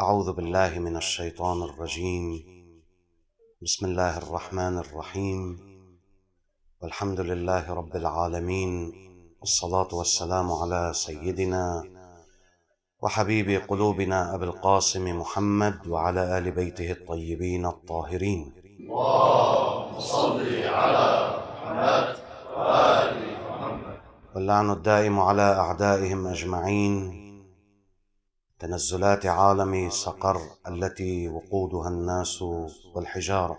أعوذ بالله من الشيطان الرجيم بسم الله الرحمن الرحيم والحمد لله رب العالمين والصلاة والسلام على سيدنا وحبيب قلوبنا أبي القاسم محمد وعلى آل بيته الطيبين الطاهرين اللهم صل على محمد وآل محمد واللعن الدائم على أعدائهم أجمعين تنزلات عالم صقر التي وقودها الناس والحجاره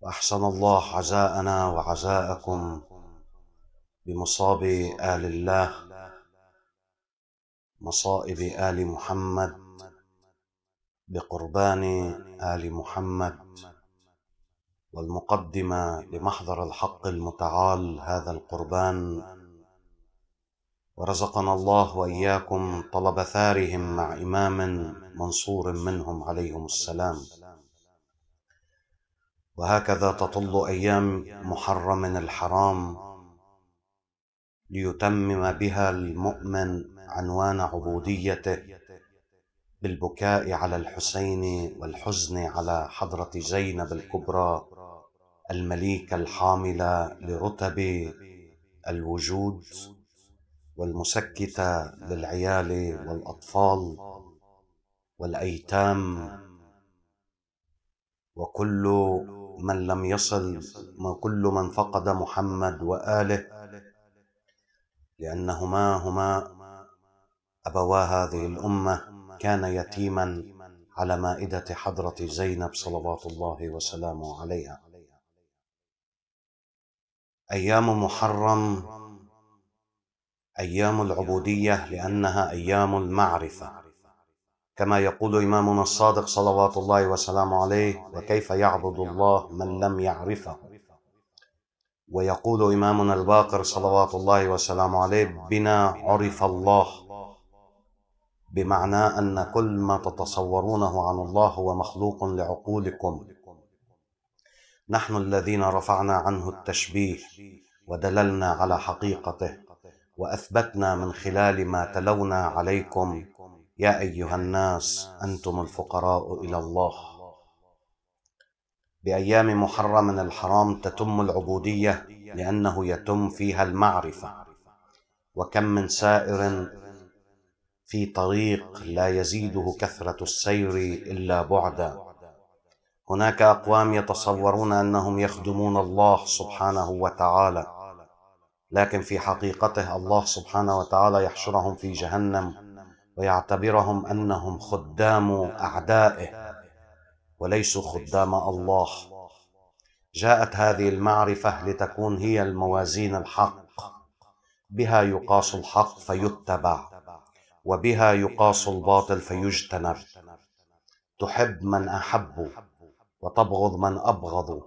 واحسن الله عزاءنا وعزاءكم بمصاب ال الله مصائب ال محمد بقربان ال محمد والمقدمه لمحضر الحق المتعال هذا القربان ورزقنا الله واياكم طلب ثارهم مع امام منصور منهم عليهم السلام وهكذا تطل ايام محرم الحرام ليتمم بها المؤمن عنوان عبوديته بالبكاء على الحسين والحزن على حضره زينب الكبرى المليكه الحامله لرتب الوجود والمسكتة للعيال والأطفال والأيتام وكل من لم يصل وكل من فقد محمد وآله لأنهما هما أبوا هذه الأمة كان يتيما على مائدة حضرة زينب صلوات الله وسلامه عليها أيام محرم أيام العبودية لأنها أيام المعرفة كما يقول إمامنا الصادق صلوات الله وسلامه عليه وكيف يعبد الله من لم يعرفه ويقول إمامنا الباقر صلوات الله وسلامه عليه بنا عرف الله بمعنى أن كل ما تتصورونه عن الله هو مخلوق لعقولكم نحن الذين رفعنا عنه التشبيه ودللنا على حقيقته واثبتنا من خلال ما تلونا عليكم يا ايها الناس انتم الفقراء الى الله بايام محرم الحرام تتم العبوديه لانه يتم فيها المعرفه وكم من سائر في طريق لا يزيده كثره السير الا بعدا هناك اقوام يتصورون انهم يخدمون الله سبحانه وتعالى لكن في حقيقته الله سبحانه وتعالى يحشرهم في جهنم ويعتبرهم انهم خدام اعدائه وليسوا خدام الله جاءت هذه المعرفه لتكون هي الموازين الحق بها يقاس الحق فيتبع وبها يقاس الباطل فيجتنب تحب من احب وتبغض من ابغض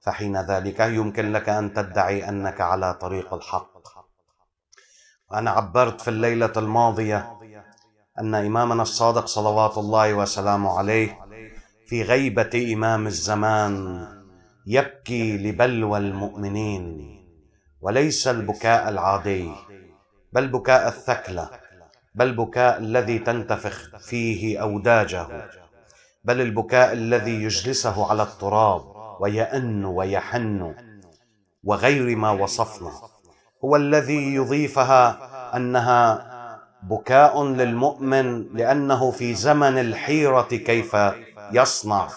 فحين ذلك يمكن لك ان تدعي انك على طريق الحق وانا عبرت في الليله الماضيه ان امامنا الصادق صلوات الله وسلامه عليه في غيبه امام الزمان يبكي لبلوى المؤمنين وليس البكاء العادي بل بكاء الثكله بل بكاء الذي تنتفخ فيه اوداجه بل البكاء الذي يجلسه على التراب ويأن ويحن وغير ما وصفنا هو الذي يضيفها انها بكاء للمؤمن لانه في زمن الحيره كيف يصنع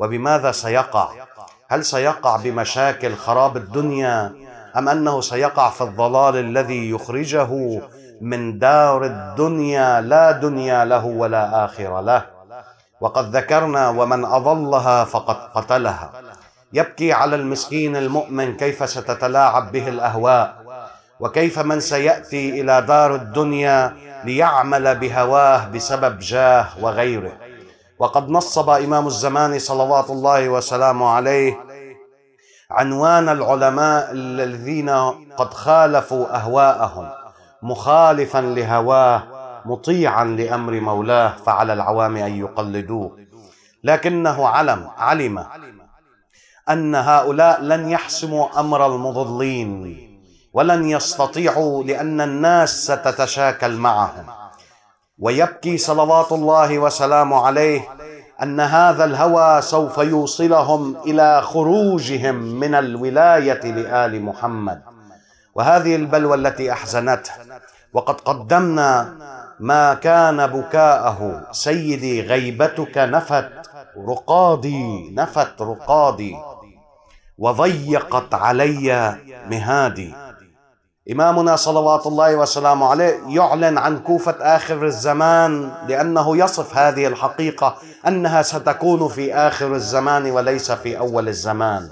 وبماذا سيقع هل سيقع بمشاكل خراب الدنيا ام انه سيقع في الضلال الذي يخرجه من دار الدنيا لا دنيا له ولا اخره له وقد ذكرنا ومن اضلها فقد قتلها يبكي على المسكين المؤمن كيف ستتلاعب به الاهواء وكيف من سياتي الى دار الدنيا ليعمل بهواه بسبب جاه وغيره وقد نصب امام الزمان صلوات الله وسلامه عليه عنوان العلماء الذين قد خالفوا اهواءهم مخالفا لهواه مطيعا لامر مولاه فعلى العوام ان يقلدوه لكنه علم علم ان هؤلاء لن يحسموا امر المضلين ولن يستطيعوا لان الناس ستتشاكل معهم ويبكي صلوات الله وسلامه عليه ان هذا الهوى سوف يوصلهم الى خروجهم من الولايه لال محمد وهذه البلوى التي احزنته وقد قدمنا ما كان بكاءه سيدي غيبتك نفت رقادي نفت رقادي وضيقت علي مهادي إمامنا صلوات الله وسلامه عليه يعلن عن كوفة آخر الزمان لأنه يصف هذه الحقيقة أنها ستكون في آخر الزمان وليس في أول الزمان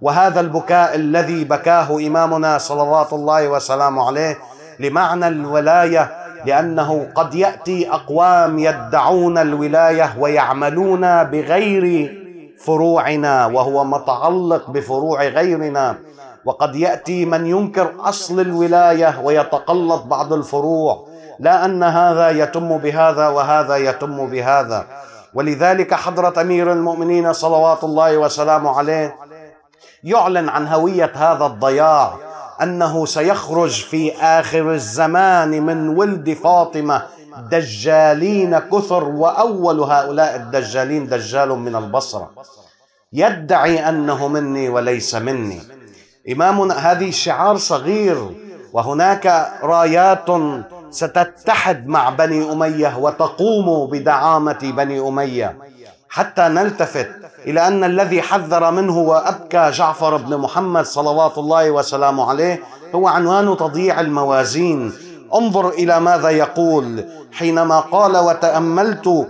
وهذا البكاء الذي بكاه إمامنا صلوات الله وسلامه عليه لمعنى الولاية لأنه قد يأتي أقوام يدعون الولاية ويعملون بغير فروعنا وهو متعلق بفروع غيرنا وقد يأتي من ينكر أصل الولاية ويتقلد بعض الفروع لا أن هذا يتم بهذا وهذا يتم بهذا ولذلك حضرة أمير المؤمنين صلوات الله وسلامه عليه يعلن عن هوية هذا الضياع انه سيخرج في اخر الزمان من ولد فاطمه دجالين كثر واول هؤلاء الدجالين دجال من البصره يدعي انه مني وليس مني امام هذه شعار صغير وهناك رايات ستتحد مع بني اميه وتقوم بدعامه بني اميه حتى نلتفت إلى أن الذي حذر منه وأبكى جعفر بن محمد صلوات الله وسلامه عليه هو عنوان تضييع الموازين انظر إلى ماذا يقول حينما قال وتأملت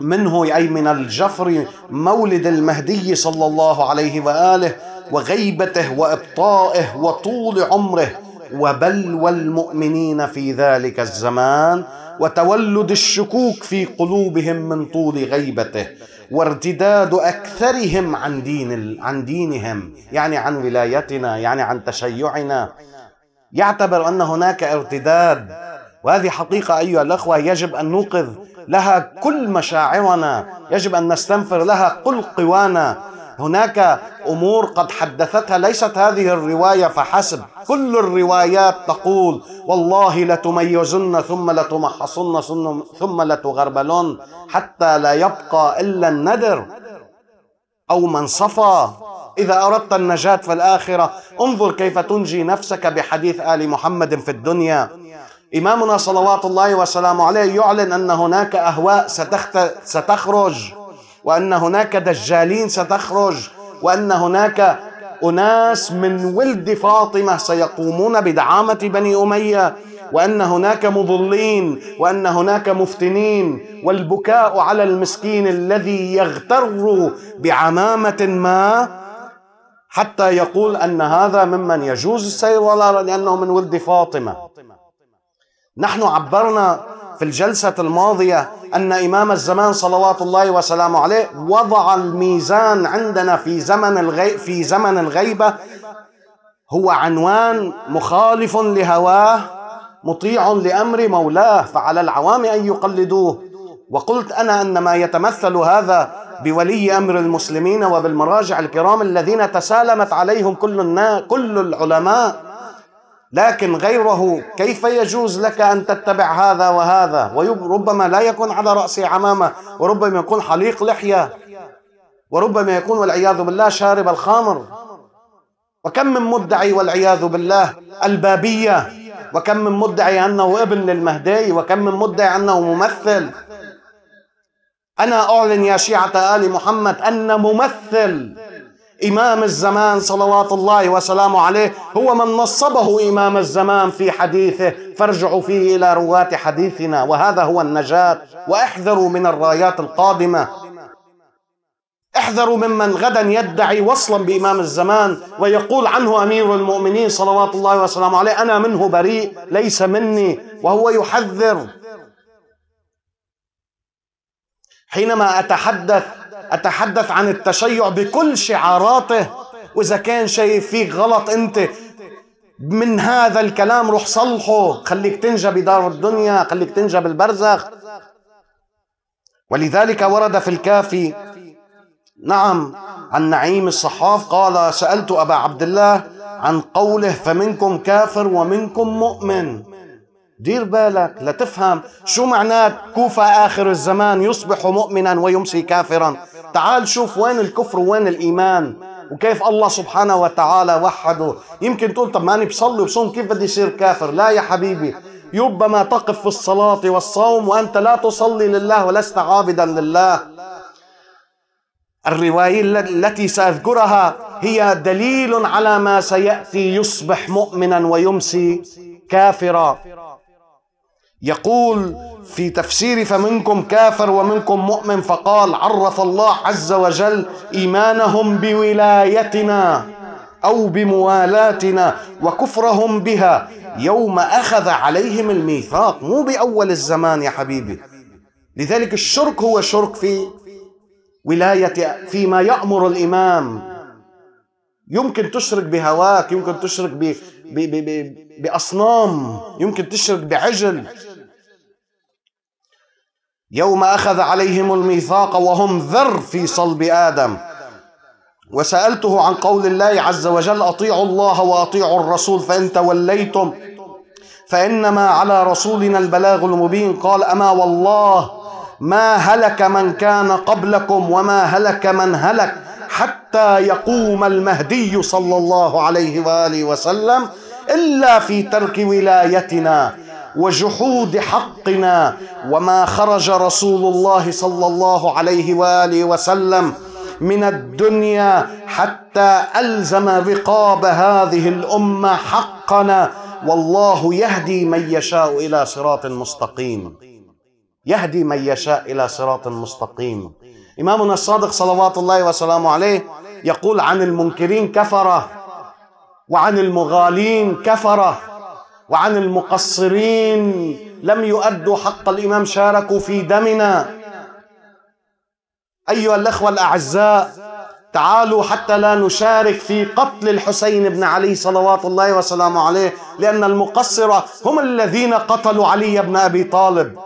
منه أي من الجفر مولد المهدي صلى الله عليه وآله وغيبته وإبطائه وطول عمره وبلوى المؤمنين في ذلك الزمان وتولد الشكوك في قلوبهم من طول غيبته وارتداد اكثرهم عن دين ال... عن دينهم يعني عن ولايتنا يعني عن تشيعنا يعتبر ان هناك ارتداد وهذه حقيقه ايها الاخوه يجب ان نوقظ لها كل مشاعرنا يجب ان نستنفر لها كل قوانا هناك امور قد حدثتها ليست هذه الروايه فحسب كل الروايات تقول والله لتميزن ثم لتمحصن ثم لتغربلن حتى لا يبقى الا الندر او من صفى إذا أردت النجاة في الآخرة انظر كيف تنجي نفسك بحديث آل محمد في الدنيا إمامنا صلوات الله وسلامه عليه يعلن أن هناك أهواء ستخرج وأن هناك دجالين ستخرج وأن هناك أناس من ولد فاطمة سيقومون بدعامة بني أمية وأن هناك مضلين وأن هناك مفتنين والبكاء على المسكين الذي يغتر بعمامة ما حتى يقول أن هذا ممن يجوز السير ولا لأنه من ولد فاطمة نحن عبرنا في الجلسة الماضية أن إمام الزمان صلوات الله وسلامه عليه وضع الميزان عندنا في زمن الغي في زمن الغيبة هو عنوان مخالف لهواه مطيع لأمر مولاه فعلى العوام أن يقلدوه وقلت أنا أن ما يتمثل هذا بولي أمر المسلمين وبالمراجع الكرام الذين تسالمت عليهم كل, كل العلماء لكن غيره كيف يجوز لك أن تتبع هذا وهذا وربما لا يكون على رأسه عمامة وربما يكون حليق لحية وربما يكون والعياذ بالله شارب الخمر وكم من مدعي والعياذ بالله البابية وكم من مدعي أنه ابن للمهدي وكم من مدعي أنه ممثل أنا أعلن يا شيعة آل محمد أن ممثل إمام الزمان صلوات الله وسلامه عليه هو من نصبه إمام الزمان في حديثه فارجعوا فيه إلى رواة حديثنا وهذا هو النجاة واحذروا من الرايات القادمة احذروا ممن غدا يدعي وصلا بإمام الزمان ويقول عنه أمير المؤمنين صلوات الله وسلامه عليه أنا منه بريء ليس مني وهو يحذر حينما أتحدث أتحدث عن التشيع بكل شعاراته وإذا كان شايف فيك غلط أنت من هذا الكلام روح صلحه خليك تنجى بدار الدنيا خليك تنجى بالبرزخ ولذلك ورد في الكافي نعم عن نعيم الصحاف قال سألت أبا عبد الله عن قوله فمنكم كافر ومنكم مؤمن دير بالك لتفهم شو معناه كوفة آخر الزمان يصبح مؤمنا ويمسي كافرا تعال شوف وين الكفر وين الإيمان وكيف الله سبحانه وتعالى وحده يمكن تقول طب ما أنا بصلي وبصوم كيف بدي يصير كافر لا يا حبيبي ربما تقف في الصلاة والصوم وأنت لا تصلي لله ولست عابدا لله الرواية التي سأذكرها هي دليل على ما سيأتي يصبح مؤمنا ويمسي كافرا يقول في تفسير فمنكم كافر ومنكم مؤمن فقال عرف الله عز وجل ايمانهم بولايتنا او بموالاتنا وكفرهم بها يوم اخذ عليهم الميثاق مو باول الزمان يا حبيبي لذلك الشرك هو شرك في ولايه فيما يامر الامام يمكن تشرك بهواك يمكن تشرك ب بأصنام يمكن تشرك بعجل يوم أخذ عليهم الميثاق وهم ذر في صلب آدم وسألته عن قول الله عز وجل أطيعوا الله وأطيعوا الرسول فإن توليتم فإنما على رسولنا البلاغ المبين قال أما والله ما هلك من كان قبلكم وما هلك من هلك حتى يقوم المهدي صلى الله عليه واله وسلم الا في ترك ولايتنا وجحود حقنا وما خرج رسول الله صلى الله عليه واله وسلم من الدنيا حتى الزم رقاب هذه الامه حقنا والله يهدي من يشاء الى صراط مستقيم يهدي من يشاء الى صراط مستقيم إمامنا الصادق صلوات الله وسلامه عليه يقول عن المنكرين كفرة وعن المغالين كفرة وعن المقصرين لم يؤدوا حق الإمام شاركوا في دمنا أيها الأخوة الأعزاء تعالوا حتى لا نشارك في قتل الحسين بن علي صلوات الله وسلامه عليه لأن المقصرة هم الذين قتلوا علي بن أبي طالب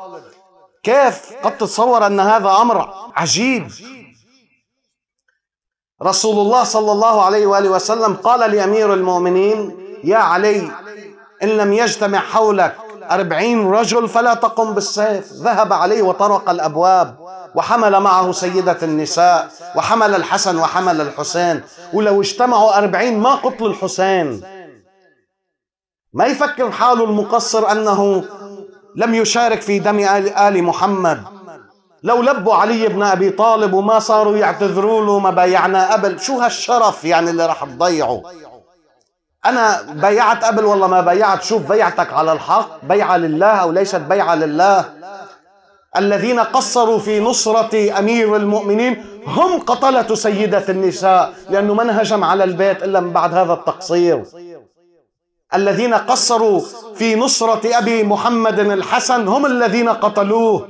كيف قد تتصور أن هذا أمر عجيب رسول الله صلى الله عليه واله وسلم قال لامير المؤمنين يا علي ان لم يجتمع حولك أربعين رجل فلا تقم بالسيف ذهب عليه وطرق الأبواب وحمل معه سيدة النساء وحمل الحسن وحمل الحسين ولو اجتمعوا أربعين ما قتل الحسين ما يفكر حاله المقصر أنه لم يشارك في دم آل, آل محمد لو لبوا علي بن ابي طالب وما صاروا يعتذروا له ما بايعنا قبل شو هالشرف يعني اللي راح تضيعه انا بايعت قبل والله ما بايعت شوف بيعتك على الحق بيعه لله او ليست بيعه لله الذين قصروا في نصرة أمير المؤمنين هم قتلة سيدة النساء لأنه من هجم على البيت إلا من بعد هذا التقصير الذين قصروا في نصرة أبي محمد الحسن هم الذين قتلوه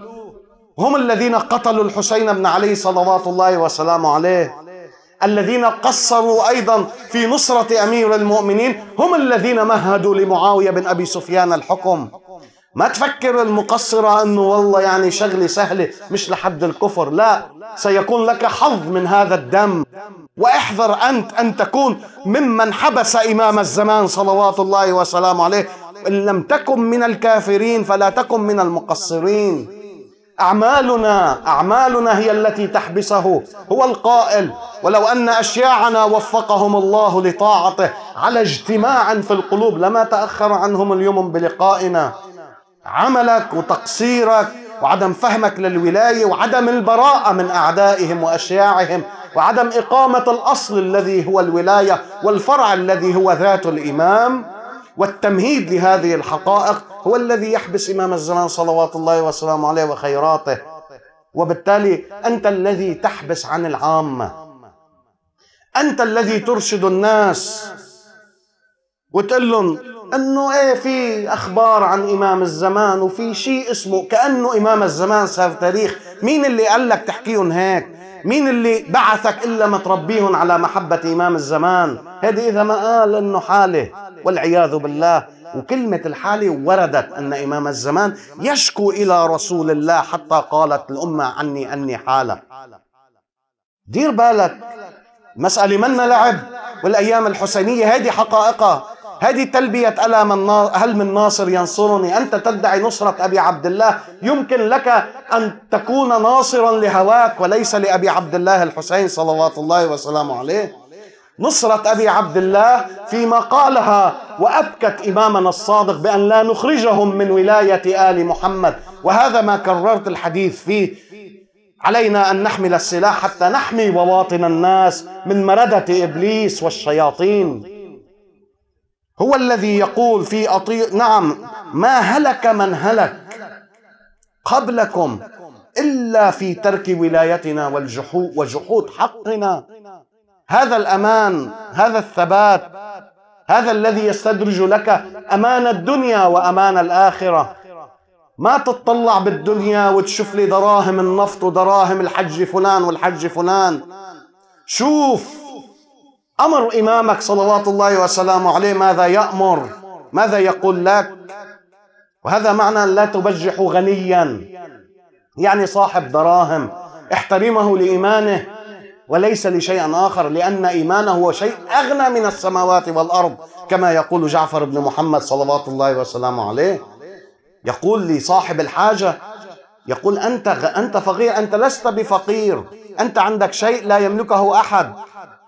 هم الذين قتلوا الحسين بن علي صلوات الله وسلامه عليه الذين قصروا أيضا في نصرة أمير المؤمنين هم الذين مهدوا لمعاوية بن أبي سفيان الحكم ما تفكر المقصرة أنه والله يعني شغلة سهلة مش لحد الكفر لا سيكون لك حظ من هذا الدم واحذر أنت أن تكون ممن حبس إمام الزمان صلوات الله وسلامه عليه إن لم تكن من الكافرين فلا تكن من المقصرين أعمالنا أعمالنا هي التي تحبسه هو القائل ولو أن أشياعنا وفقهم الله لطاعته على اجتماع في القلوب لما تأخر عنهم اليوم بلقائنا عملك وتقصيرك وعدم فهمك للولاية وعدم البراءة من أعدائهم وأشياعهم وعدم إقامة الأصل الذي هو الولاية والفرع الذي هو ذات الإمام والتمهيد لهذه الحقائق هو الذي يحبس إمام الزمان صلوات الله وسلامه عليه وخيراته وبالتالي أنت الذي تحبس عن العامة أنت الذي ترشد الناس وتقول لهم انه ايه في اخبار عن امام الزمان وفي شيء اسمه كانه امام الزمان صار تاريخ مين اللي قال لك تحكيهم هيك مين اللي بعثك الا ما تربيهم على محبه امام الزمان هذه اذا ما قال انه حاله والعياذ بالله وكلمة الحالة وردت أن إمام الزمان يشكو إلى رسول الله حتى قالت الأمة عني أني حالة دير بالك مسألة منا لعب والأيام الحسينية هذه حقائقها هذه تلبية ألا من هل من ناصر ينصرني أنت تدعي نصرة أبي عبد الله يمكن لك أن تكون ناصرا لهواك وليس لأبي عبد الله الحسين صلوات الله وسلامه عليه نصرة أبي عبد الله فيما قالها وأبكت إمامنا الصادق بأن لا نخرجهم من ولاية آل محمد وهذا ما كررت الحديث فيه علينا أن نحمل السلاح حتى نحمي بواطن الناس من مردة إبليس والشياطين هو الذي يقول في أطي... نعم ما هلك من هلك قبلكم إلا في ترك ولايتنا والجحود وجحود حقنا هذا الامان هذا الثبات هذا الذي يستدرج لك امان الدنيا وامان الاخره ما تتطلع بالدنيا وتشوف لي دراهم النفط ودراهم الحج فلان والحج فلان شوف امر امامك صلوات الله وسلامه عليه ماذا يامر ماذا يقول لك وهذا معنى لا تبجح غنيا يعني صاحب دراهم احترمه لايمانه وليس لشيء آخر لأن إيمانه هو شيء أغنى من السماوات والأرض كما يقول جعفر بن محمد صلوات الله وسلامه عليه يقول لصاحب الحاجة يقول أنت أنت فقير أنت لست بفقير أنت عندك شيء لا يملكه أحد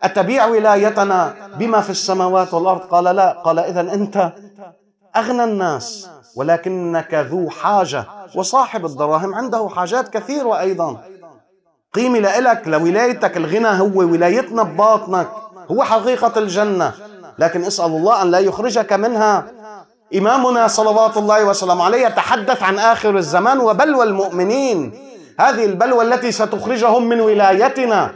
أتبيع ولايتنا بما في السماوات والأرض قال لا قال إذا أنت أغنى الناس ولكنك ذو حاجة وصاحب الدراهم عنده حاجات كثيرة أيضا قيمة لإلك لولايتك الغنى هو ولايتنا بباطنك هو حقيقة الجنة لكن اسأل الله أن لا يخرجك منها إمامنا صلوات الله وسلام عليه تحدث عن آخر الزمان وبلوى المؤمنين هذه البلوى التي ستخرجهم من ولايتنا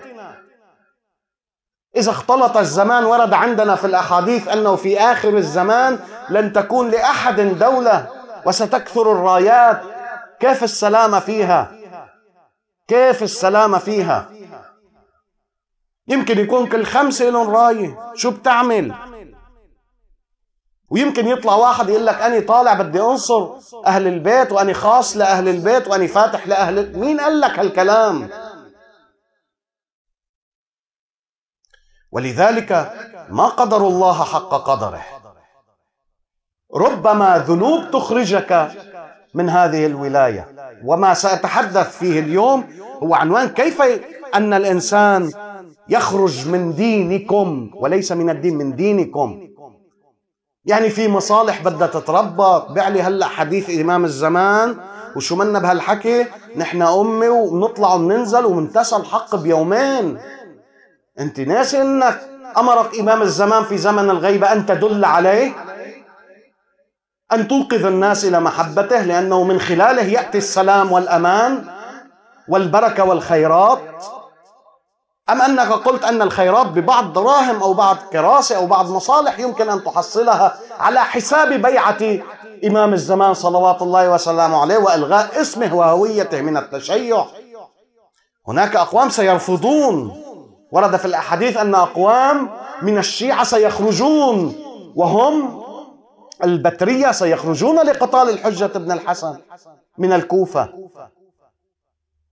إذا اختلط الزمان ورد عندنا في الأحاديث أنه في آخر الزمان لن تكون لأحد دولة وستكثر الرايات كيف السلامة فيها كيف السلامة فيها يمكن يكون كل خمسة لهم راية شو بتعمل ويمكن يطلع واحد يقول لك أنا طالع بدي أنصر أهل البيت وأني خاص لأهل البيت وأني فاتح لأهل مين قال لك هالكلام ولذلك ما قدر الله حق قدره ربما ذنوب تخرجك من هذه الولايه وما سأتحدث فيه اليوم هو عنوان كيف أن الإنسان يخرج من دينكم وليس من الدين من دينكم يعني في مصالح بدها تتربى بعلي هلا حديث إمام الزمان وشو منا بهالحكي نحن أمي وبنطلع وبننزل ومنتسى الحق بيومين أنت ناسي أنك أمرك إمام الزمان في زمن الغيبة أن تدل عليه أن تنقذ الناس إلى محبته لأنه من خلاله يأتي السلام والأمان والبركة والخيرات أم أنك قلت أن الخيرات ببعض دراهم أو بعض كراسي أو بعض مصالح يمكن أن تحصلها على حساب بيعة إمام الزمان صلوات الله وسلامه عليه وإلغاء اسمه وهويته من التشيع هناك أقوام سيرفضون ورد في الأحاديث أن أقوام من الشيعة سيخرجون وهم البترية سيخرجون لقتال الحجة ابن الحسن من الكوفة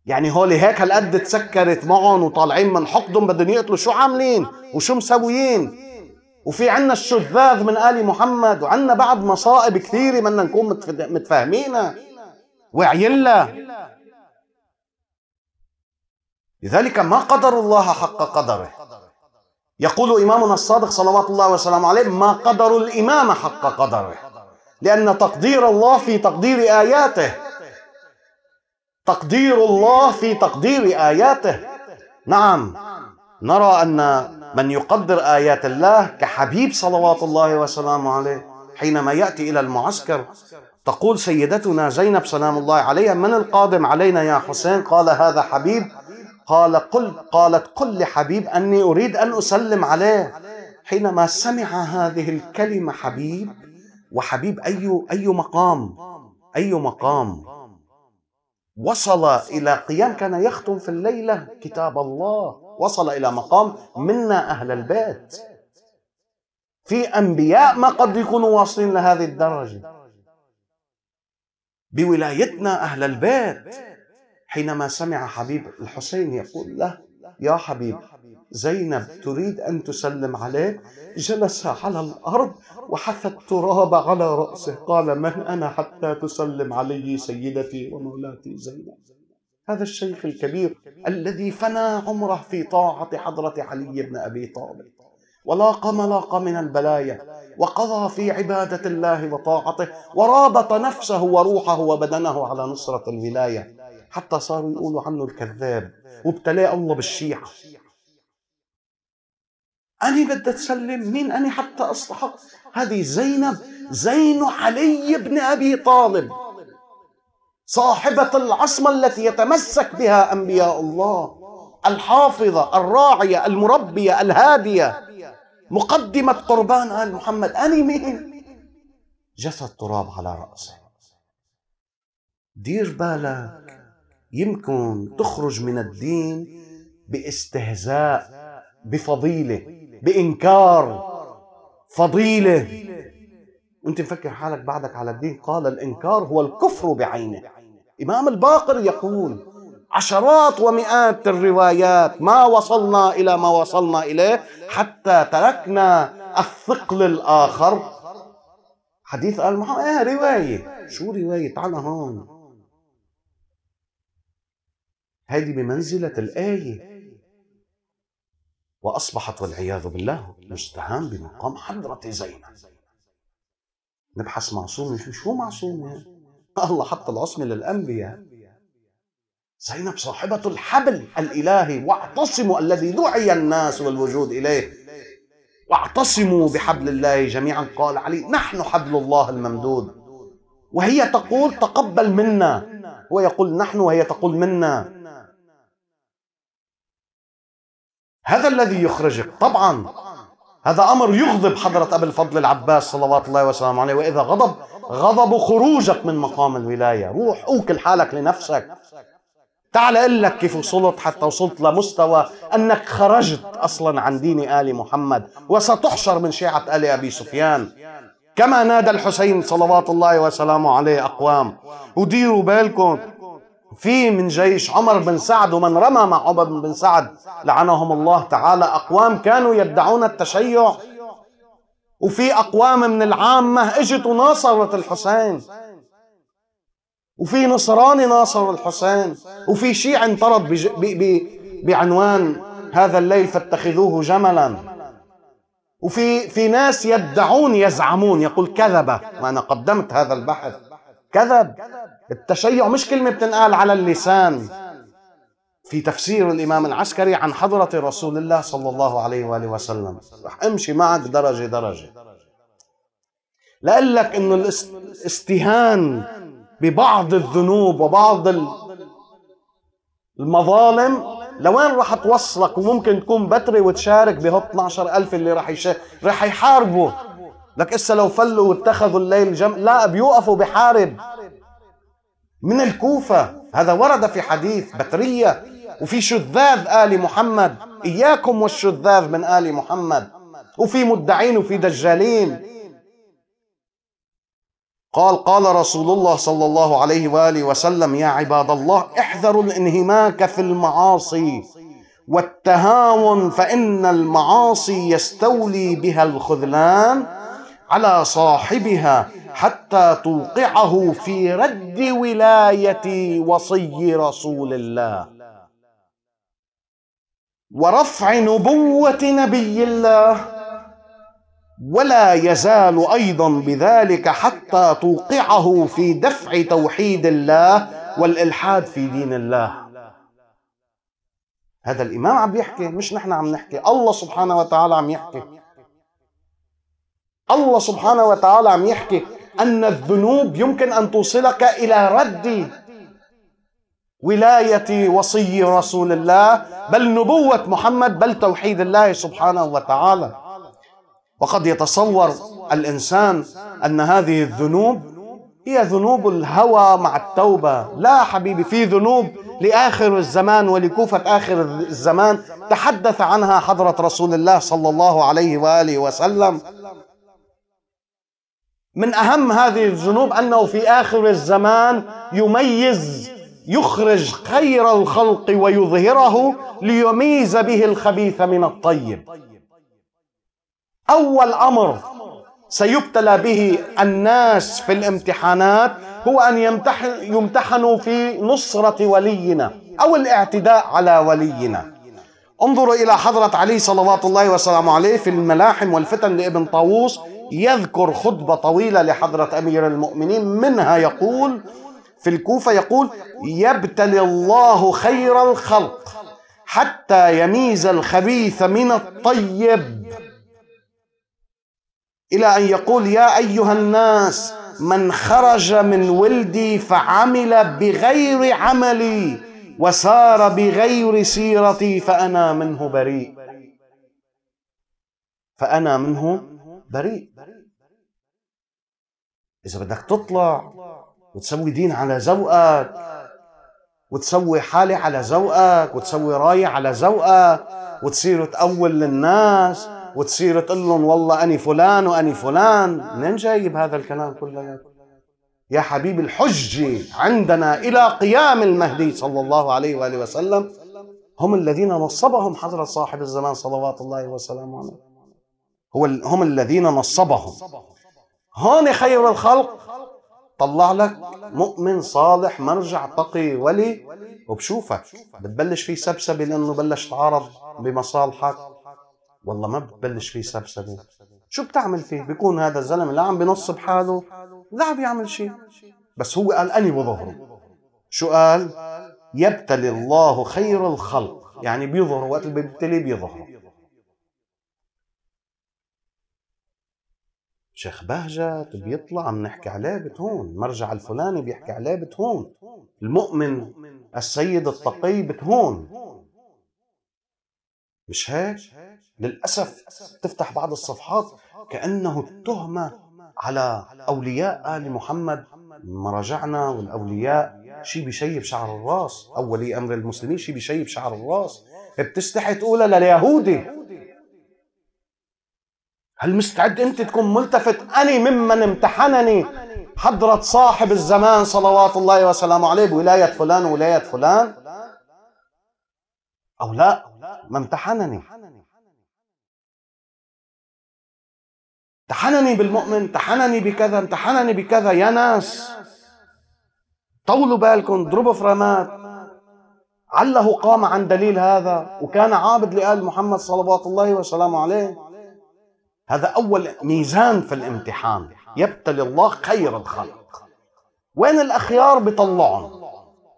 يعني هولي هيك هالقد تسكرت معهم وطالعين من حقدهم بدهم يقتلوا شو عاملين وشو مسويين وفي عنا الشذاذ من آل محمد وعنا بعد مصائب كثيرة بدنا نكون متفاهمينها وعيلا لذلك ما قدر الله حق قدره يقول إمامنا الصادق صلوات الله وسلامه عليه ما قدر الإمام حق قدره لأن تقدير الله في تقدير آياته تقدير الله في تقدير آياته نعم نرى أن من يقدر آيات الله كحبيب صلوات الله وسلامه عليه حينما يأتي إلى المعسكر تقول سيدتنا زينب سلام الله عليها من القادم علينا يا حسين قال هذا حبيب قال قل قالت قل لحبيب أني أريد أن أسلم عليه حينما سمع هذه الكلمة حبيب وحبيب أي أي مقام أي مقام وصل إلى قيام كان يختم في الليلة كتاب الله وصل إلى مقام منا أهل البيت في أنبياء ما قد يكونوا واصلين لهذه الدرجة بولايتنا أهل البيت حينما سمع حبيب الحسين يقول له يا حبيب زينب تريد أن تسلم عليك جلس على الأرض وحث التراب على رأسه قال من أنا حتى تسلم علي سيدتي ومولاتي زينب هذا الشيخ الكبير الذي فنى عمره في طاعة حضرة علي بن أبي طالب ولاق ملاق من البلايا وقضى في عبادة الله وطاعته ورابط نفسه وروحه وبدنه على نصرة الولاية حتى صاروا يقولوا عنه الكذاب وابتلاه الله بالشيعة أنا بدي تسلم مين أنا حتى أستحق هذه زينب زين علي بن أبي طالب صاحبة العصمة التي يتمسك بها أنبياء الله الحافظة الراعية المربية الهادية مقدمة قربان آل محمد أنا مين جسد تراب على رأسه دير بالك يمكن تخرج من الدين باستهزاء بفضيلة بإنكار فضيلة وانت مفكر حالك بعدك على الدين قال الإنكار هو الكفر بعينه إمام الباقر يقول عشرات ومئات الروايات ما وصلنا إلى ما وصلنا إليه حتى تركنا الثقل الآخر حديث آل محمد إيه رواية شو رواية تعال هون هذه بمنزلة الآية وأصبحت والعياذ بالله مستهان بمقام حضرة زينب نبحث معصومة شو شو معصومة الله حط العصمة للأنبياء زينب صاحبة الحبل الإلهي واعتصموا الذي دعي الناس والوجود إليه واعتصموا بحبل الله جميعا قال علي نحن حبل الله الممدود وهي تقول تقبل منا هو يقول نحن وهي تقول منا هذا الذي يخرجك طبعا هذا أمر يغضب حضرة أبي الفضل العباس صلوات الله وسلامه عليه وإذا غضب غضب خروجك من مقام الولاية روح أوكل حالك لنفسك تعال أقول لك كيف وصلت حتى وصلت لمستوى أنك خرجت أصلا عن دين آل محمد وستحشر من شيعة آل أبي سفيان كما نادى الحسين صلوات الله وسلامه عليه أقوام وديروا بالكم في من جيش عمر بن سعد ومن رمى مع عمر بن سعد لعنهم الله تعالى أقوام كانوا يدعون التشيع وفي أقوام من العامة إجت وناصرت الحسين وفي نصراني ناصر الحسين وفي شيعي انطرد بج... ب... ب... بعنوان هذا الليل فاتخذوه جملا وفي في ناس يدعون يزعمون يقول كذب وأنا قدمت هذا البحث كذب التشيع مش كلمة بتنقال على اللسان في تفسير الإمام العسكري عن حضرة رسول الله صلى الله عليه وآله وسلم رح أمشي معك درجة درجة لأقول لك إنه الاستهان ببعض الذنوب وبعض المظالم لوين رح توصلك وممكن تكون بتري وتشارك بهو 12 ألف اللي رح يش... رح يحاربوا لك إسا لو فلوا واتخذوا الليل جم... لا بيوقفوا بحارب من الكوفة هذا ورد في حديث بترية وفي شذاذ آل محمد إياكم والشذاذ من آل محمد وفي مدعين وفي دجالين قال قال رسول الله صلى الله عليه وآله وسلم يا عباد الله احذروا الانهماك في المعاصي والتهاون فإن المعاصي يستولي بها الخذلان على صاحبها حتى توقعه في رد ولايه وصي رسول الله ورفع نبوه نبي الله ولا يزال ايضا بذلك حتى توقعه في دفع توحيد الله والالحاد في دين الله هذا الامام عم يحكي مش نحن عم نحكي الله سبحانه وتعالى عم يحكي الله سبحانه وتعالى عم يحكي أن الذنوب يمكن أن توصلك إلى رد ولاية وصي رسول الله بل نبوة محمد بل توحيد الله سبحانه وتعالى وقد يتصور الإنسان أن هذه الذنوب هي ذنوب الهوى مع التوبة لا حبيبي في ذنوب لآخر الزمان ولكوفة آخر الزمان تحدث عنها حضرة رسول الله صلى الله عليه وآله وسلم من أهم هذه الذنوب أنه في آخر الزمان يميز يخرج خير الخلق ويظهره ليميز به الخبيث من الطيب أول أمر سيبتلى به الناس في الامتحانات هو أن يمتحن يمتحنوا في نصرة ولينا أو الاعتداء على ولينا انظروا إلى حضرة علي صلوات الله وسلامه عليه في الملاحم والفتن لابن طاووس يذكر خطبة طويلة لحضرة أمير المؤمنين منها يقول في الكوفة يقول يبتلي الله خير الخلق حتى يميز الخبيث من الطيب إلى أن يقول يا أيها الناس من خرج من ولدي فعمل بغير عملي وسار بغير سيرتي فأنا منه بريء فأنا منه بريء إذا بدك تطلع وتسوي دين على ذوقك وتسوي حالة على ذوقك وتسوي راية على ذوقك وتصير تأول للناس وتصير تقول لهم والله أني فلان وأني فلان منين جايب هذا الكلام كله يا حبيبي الحجة عندنا إلى قيام المهدي صلى الله عليه وآله وسلم هم الذين نصبهم حضرة صاحب الزمان صلوات الله وسلامه عليه هو هم الذين نصبهم هون خير الخلق طلع لك مؤمن صالح مرجع تقي ولي وبشوفك بتبلش في سبسبه لانه بلش تعارض بمصالحك والله ما بتبلش في سبسبه شو بتعمل فيه بيكون هذا الزلمه لا عم بنصب حاله لا عم يعمل شيء بس هو قال اني بظهره شو قال يبتلي الله خير الخلق يعني بيظهر وقت اللي بيبتلي بيظهر شيخ بهجت بيطلع بنحكي عليه بتهون مرجع الفلاني بيحكي عليه بتهون المؤمن السيد التقي بتهون مش هيك للأسف تفتح بعض الصفحات كأنه التهمة على أولياء آل محمد ما والأولياء شي بشيب شعر الراس أولي أمر المسلمين شي بشيب شعر الراس بتستحي تقولها لليهودي هل مستعد أنت تكون ملتفت اني ممن امتحنني حضرة صاحب الزمان صلوات الله وسلامه عليه بولاية فلان ولاية فلان أو لا ما امتحنني امتحنني بالمؤمن امتحنني بكذا امتحنني بكذا يا ناس طولوا بالكم ضربوا فرامات عله قام عن دليل هذا وكان عابد لآل محمد صلوات الله وسلامه عليه هذا أول ميزان في الامتحان يبتلي الله خير الخلق وين الأخيار بيطلعهم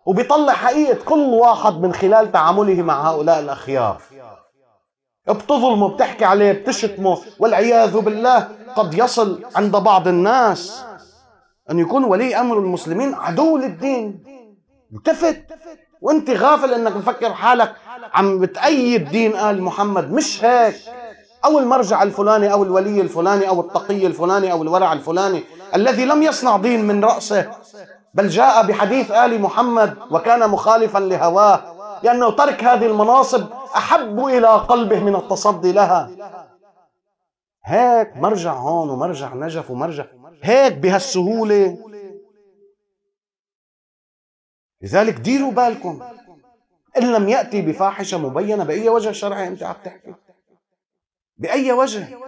وبيطلع حقيقة كل واحد من خلال تعامله مع هؤلاء الأخيار بتظلمه بتحكي عليه بتشتمه والعياذ بالله قد يصل عند بعض الناس أن يكون ولي أمر المسلمين عدو للدين التفت وانت غافل انك مفكر حالك عم بتأيد دين آل محمد مش هيك أو المرجع الفلاني أو الولي الفلاني أو التقي الفلاني أو الورع الفلاني الذي لم يصنع دين من رأسه بل جاء بحديث آل محمد وكان مخالفا لهواه لأنه ترك هذه المناصب أحب إلى قلبه من التصدي لها هيك مرجع هون ومرجع نجف ومرجع هيك بهالسهولة لذلك ديروا بالكم إن لم يأتي بفاحشة مبينة بأي وجه شرعي أنت عم تحكي بأي وجه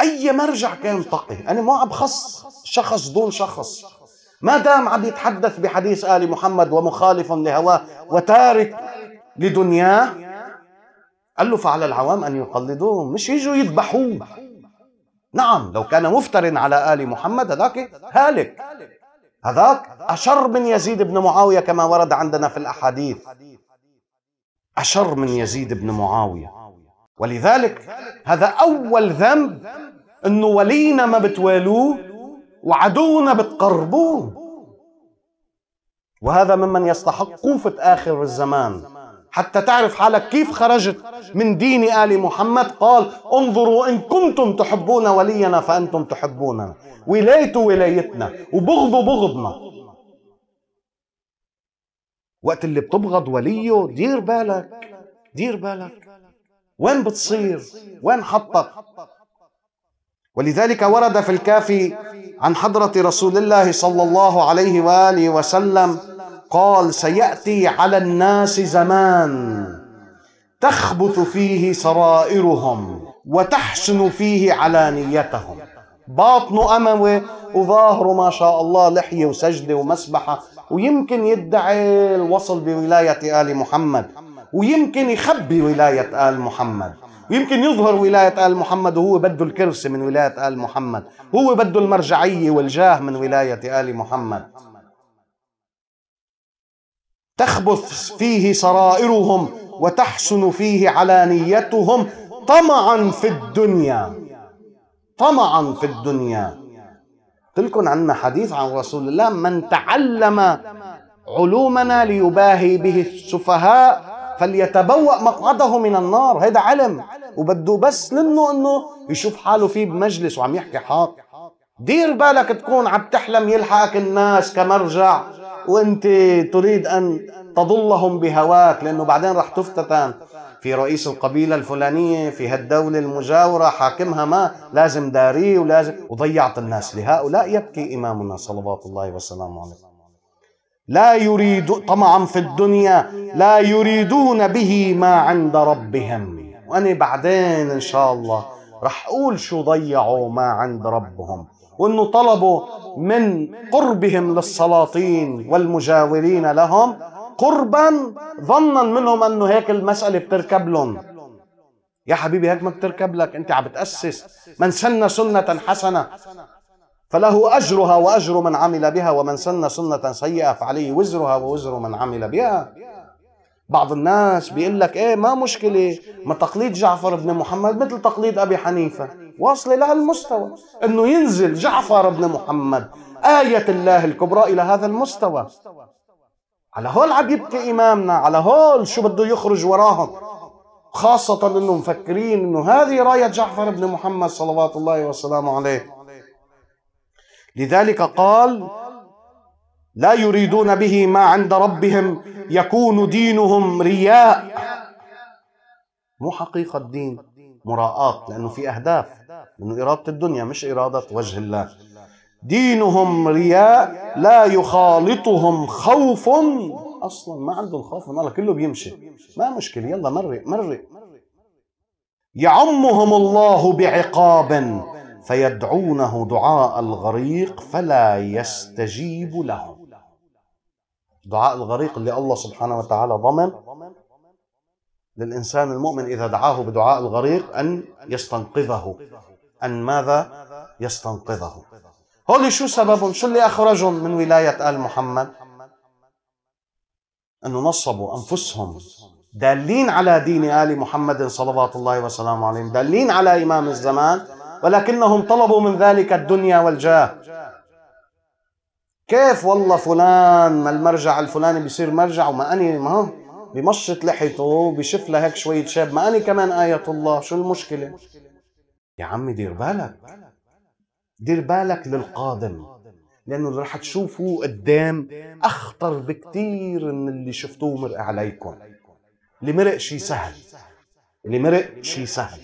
أي مرجع كان تقي أنا ما عم بخص شخص دون شخص ما دام عم يتحدث بحديث آل محمد ومخالف لهواه وتارك لدنياه قال له فعلى العوام أن يقلدوه مش يجوا يذبحوه نعم لو كان مفتر على آل محمد هذاك هالك هذاك أشر من يزيد بن معاوية كما ورد عندنا في الأحاديث أشر من يزيد بن معاوية ولذلك هذا أول ذنب إنه ولينا ما بتوالوه وعدونا بتقربوه وهذا ممن يستحق قوفة آخر الزمان حتى تعرف حالك كيف خرجت من دين آل محمد قال انظروا إن كنتم تحبون ولينا فأنتم تحبوننا ولايته ولايتنا وبغضه بغضنا وقت اللي بتبغض وليه دير بالك دير بالك وين بتصير وين حطك ولذلك ورد في الكافي عن حضرة رسول الله صلى الله عليه وآله وسلم قال سيأتي على الناس زمان تخبث فيه سرائرهم وتحسن فيه علانيتهم باطنه أموي وظاهره ما شاء الله لحية وسجدة ومسبحة ويمكن يدعي الوصل بولاية آل محمد ويمكن يخبي ولاية آل محمد ويمكن يظهر ولاية آل محمد وهو بده الكرسي من ولاية آل محمد هو بده المرجعية والجاه من ولاية آل محمد تخبث فيه سرائرهم وتحسن فيه علانيتهم طمعا في الدنيا طمعا في الدنيا قلت لكم حديث عن رسول الله من تعلم علومنا ليباهي به السفهاء فليتبوأ مقعده من النار هيدا علم وبده بس منه انه يشوف حاله فيه بمجلس وعم يحكي حق دير بالك تكون عم تحلم يلحقك الناس كمرجع وانت تريد ان تضلهم بهواك لانه بعدين رح تفتتن في رئيس القبيله الفلانيه في هالدوله المجاوره حاكمها ما لازم داريه ولازم وضيعت الناس لهؤلاء يبكي امامنا صلوات الله وسلامه عليه لا يريد طمعا في الدنيا لا يريدون به ما عند ربهم وأنا بعدين إن شاء الله رح أقول شو ضيعوا ما عند ربهم وأنه طلبوا من قربهم للسلاطين والمجاورين لهم قربا ظنا منهم أنه هيك المسألة بتركب لهم يا حبيبي هيك ما بتركب لك أنت عم بتأسس من سن سنة حسنة فله أجرها وأجر من عمل بها ومن سن سنة سيئة فعليه وزرها ووزر من عمل بها بعض الناس بيقول لك ايه ما مشكلة ما تقليد جعفر بن محمد مثل تقليد أبي حنيفة واصلة لهالمستوى انه ينزل جعفر بن محمد آية الله الكبرى إلى هذا المستوى على هول عم يبكي إمامنا على هول شو بده يخرج وراهم خاصة انه مفكرين انه هذه راية جعفر بن محمد صلوات الله وسلامه عليه لذلك قال لا يريدون به ما عند ربهم يكون دينهم رياء مو حقيقة الدين مراءات لأنه في أهداف لأنه إرادة الدنيا مش إرادة وجه الله دينهم رياء لا يخالطهم خوف أصلا ما عندهم خوف من الله كله بيمشي ما مشكلة يلا مرق مرق يعمهم الله بعقاب فيدعونه دعاء الغريق فلا يستجيب لهم دعاء الغريق اللي الله سبحانه وتعالى ضمن للإنسان المؤمن إذا دعاه بدعاء الغريق أن يستنقذه أن ماذا يستنقذه هولي شو سببهم شو اللي أخرجهم من ولاية آل محمد أنه نصبوا أنفسهم دالين على دين آل محمد صلوات الله وسلامه عليهم دالين على إمام الزمان ولكنهم طلبوا من ذلك الدنيا والجاه كيف والله فلان ما المرجع الفلاني بيصير مرجع وما أني ما بمشط لحيته بشف له هيك شوية شاب ما أني كمان آية الله شو المشكلة يا عمي دير بالك دير بالك للقادم لأنه اللي رح تشوفوه قدام أخطر بكتير من اللي شفتوه مرق عليكم اللي مرق شي سهل اللي مرق شي سهل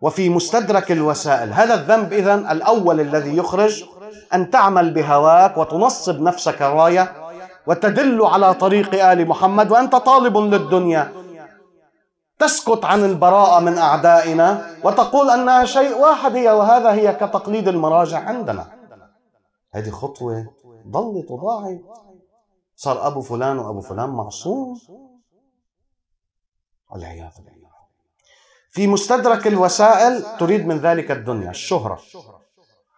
وفي مستدرك الوسائل هذا الذنب إذا الأول الذي يخرج أن تعمل بهواك وتنصب نفسك راية وتدل على طريق آل محمد وأنت طالب للدنيا تسكت عن البراءة من أعدائنا وتقول أنها شيء واحد هي وهذا هي كتقليد المراجع عندنا هذه خطوة ضلت وضاعت صار أبو فلان وأبو فلان معصوم والعياذ بالله في مستدرك الوسائل تريد من ذلك الدنيا الشهرة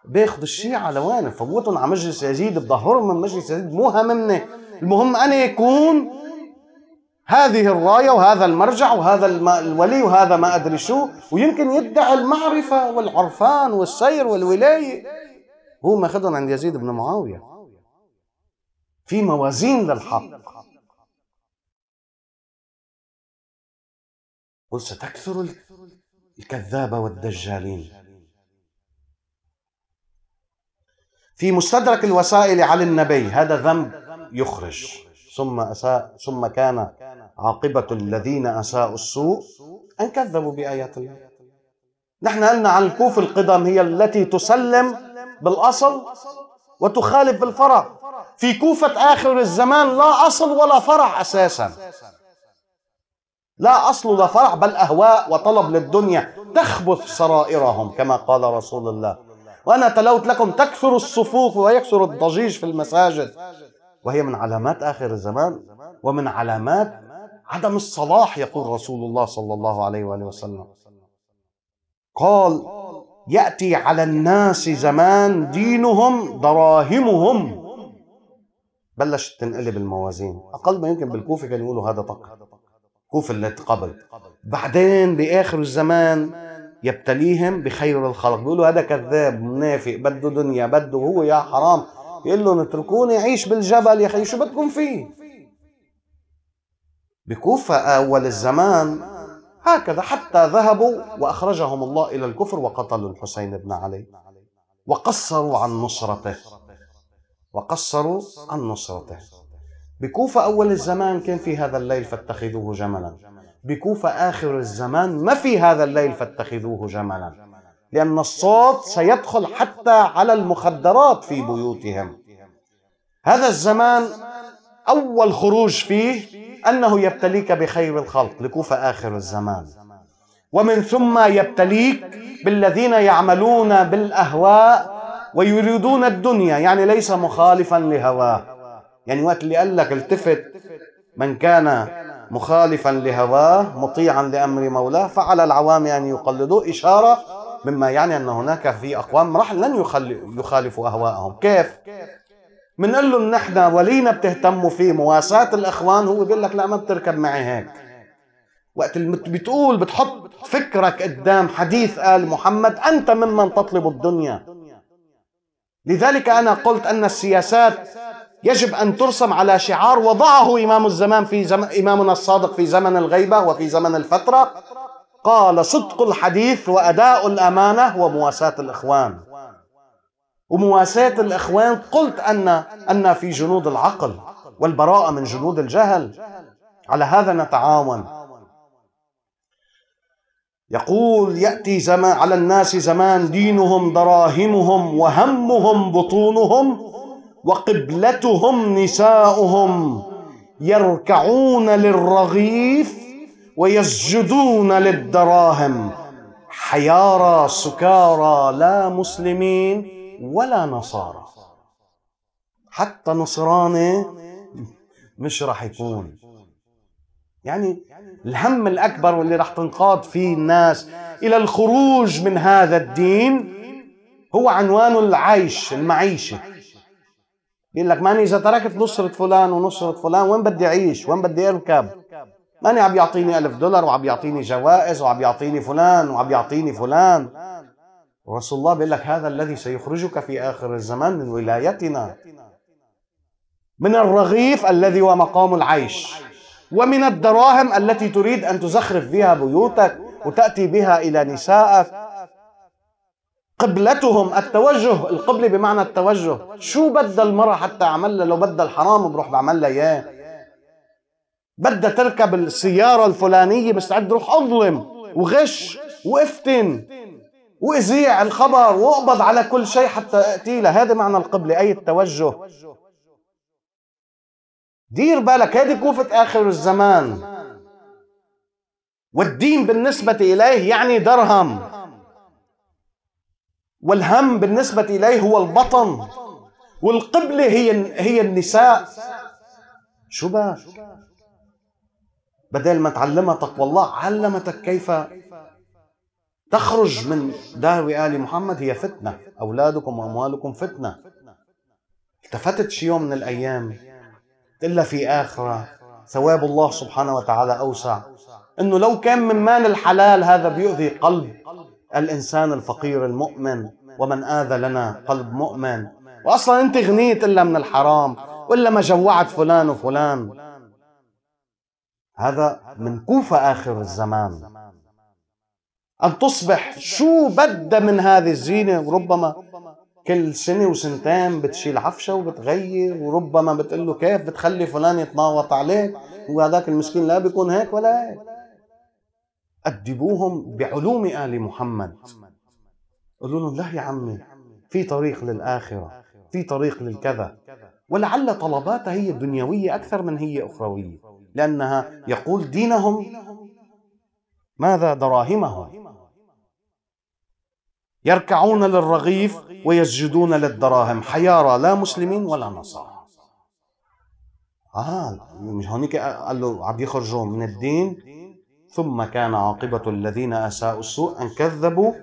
بياخذ الشيعة لوين فوتهم على مجلس يزيد بظهرهم من مجلس يزيد مو هممنا المهم أن يكون هذه الراية وهذا المرجع وهذا الولي وهذا ما أدري شو ويمكن يدعي المعرفة والعرفان والسير والولاية هو ماخذهم عند يزيد بن معاوية في موازين للحق وستكثر الكذابة والدجالين في مستدرك الوسائل على النبي هذا ذنب يخرج ثم أساء ثم كان عاقبة الذين أساءوا السوء أن كذبوا بآيات الله نحن قلنا عن الكوف القدم هي التي تسلم بالأصل وتخالف بالفرع في كوفة آخر الزمان لا أصل ولا فرع أساسا لا أصل لا فرع بل أهواء وطلب للدنيا تخبث سرائرهم كما قال رسول الله وأنا تلوت لكم تكثر الصفوف ويكثر الضجيج في المساجد وهي من علامات آخر الزمان ومن علامات عدم الصلاح يقول رسول الله صلى الله عليه وآله وسلم قال يأتي على الناس زمان دينهم دراهمهم بلشت تنقلب الموازين أقل ما يمكن بالكوفة كانوا يقولوا هذا طقم كوف اللي قبل بعدين باخر الزمان يبتليهم بخير الخلق بيقول له هذا كذاب منافق بده دنيا بده هو يا حرام يقول لهم اتركوني اعيش بالجبل يا اخي شو بدكم فيه بكوفة أول الزمان هكذا حتى ذهبوا وأخرجهم الله إلى الكفر وقتلوا الحسين بن علي وقصروا عن نصرته وقصروا عن نصرته بكوفة أول الزمان كان في هذا الليل فاتخذوه جملا بكوفة آخر الزمان ما في هذا الليل فاتخذوه جملا لأن الصوت سيدخل حتى على المخدرات في بيوتهم هذا الزمان أول خروج فيه أنه يبتليك بخير الخلق لكوفة آخر الزمان ومن ثم يبتليك بالذين يعملون بالأهواء ويريدون الدنيا يعني ليس مخالفا لهواه يعني وقت اللي قال لك التفت من كان مخالفا لهواه مطيعا لامر مولاه فعلى العوام ان يقلدوه اشاره مما يعني ان هناك في اقوام راح لن يخالفوا اهواءهم كيف؟ بنقول قال لهم نحن ولينا بتهتموا في مواساة الاخوان هو بيقول لك لا ما بتركب معي هيك وقت بتقول بتحط فكرك قدام حديث ال محمد انت ممن تطلب الدنيا لذلك انا قلت ان السياسات يجب أن ترسم على شعار وضعه إمام الزمان في زم... إمامنا الصادق في زمن الغيبة وفي زمن الفترة قال صدق الحديث وأداء الأمانة ومواساة الإخوان ومواساة الإخوان قلت أن أن في جنود العقل والبراءة من جنود الجهل على هذا نتعاون يقول يأتي زمان على الناس زمان دينهم دراهمهم وهمهم بطونهم وقبلتهم نساؤهم يركعون للرغيف ويسجدون للدراهم حيارى سكارى لا مسلمين ولا نصارى حتى نصراني مش راح يكون يعني الهم الأكبر واللي راح تنقاد فيه الناس إلى الخروج من هذا الدين هو عنوان العيش المعيشة يقول لك ماني اذا تركت نصره فلان ونصره فلان وين بدي اعيش وين بدي اركب ماني عم يعطيني ألف دولار وعم يعطيني جوائز وعم يعطيني فلان وعم يعطيني فلان ورسول الله بيقول لك هذا الذي سيخرجك في آخر الزمان من ولايتنا من الرغيف الذي هو مقام العيش ومن الدراهم التي تريد أن تزخرف بها بيوتك وتأتي بها إلى نسائك قبلتهم التوجه القبلة بمعنى التوجه شو بدها المرأة حتى عملها لو بدها الحرام بروح بعملها إياه بدها تركب السيارة الفلانية مستعد روح أظلم وغش وأفتن وأذيع الخبر وأقبض على كل شيء حتى أقتيلها هذا معنى القبلة أي التوجه دير بالك هذه كوفة آخر الزمان والدين بالنسبة إليه يعني درهم والهم بالنسبة إليه هو البطن والقبلة هي هي النساء شو بقى؟ بدل ما تعلمها تقوى الله علمتك كيف تخرج من دعوة آل محمد هي فتنة أولادكم وأموالكم فتنة التفتت شي يوم من الأيام إلا في آخرة ثواب الله سبحانه وتعالى أوسع إنه لو كان من مال الحلال هذا بيؤذي قلب الإنسان الفقير المؤمن ومن آذى لنا قلب مؤمن وأصلا أنت غنيت إلا من الحرام وإلا ما جوعت فلان وفلان هذا من كوفة آخر الزمان أن تصبح شو بد من هذه الزينة وربما كل سنة وسنتين بتشيل عفشة وبتغير وربما بتقول له كيف بتخلي فلان يتناوط عليك وهذاك المسكين لا بيكون هيك ولا هيك أدبوهم بعلوم آل محمد قولوا لهم لا يا عمي في طريق للآخرة في طريق للكذا ولعل طلباتها هي دنيوية أكثر من هي أخروية لأنها يقول دينهم ماذا دراهمهم يركعون للرغيف ويسجدون للدراهم حيارى لا مسلمين ولا نصارى اه مش هونيك قال له عم يخرجوا من الدين ثم كان عاقبة الذين أساءوا السوء أن كذبوا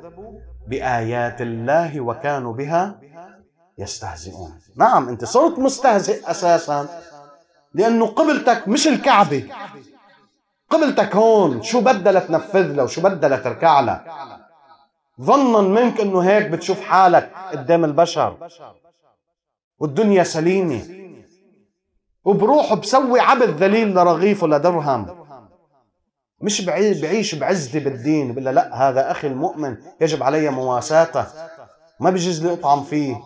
بآيات الله وكانوا بها يستهزئون نعم أنت صرت مستهزئ أساسا لأنه قبلتك مش الكعبة قبلتك هون شو بدها لتنفذ لها وشو بدها لتركع لها ظنا منك انه هيك بتشوف حالك قدام البشر والدنيا سليمه وبروح بسوي عبد ذليل لرغيف ولا درهم مش بعيد بعيش بعزتي بالدين بلا لا هذا اخي المؤمن يجب علي مواساته ما بيجوز لي اطعم فيه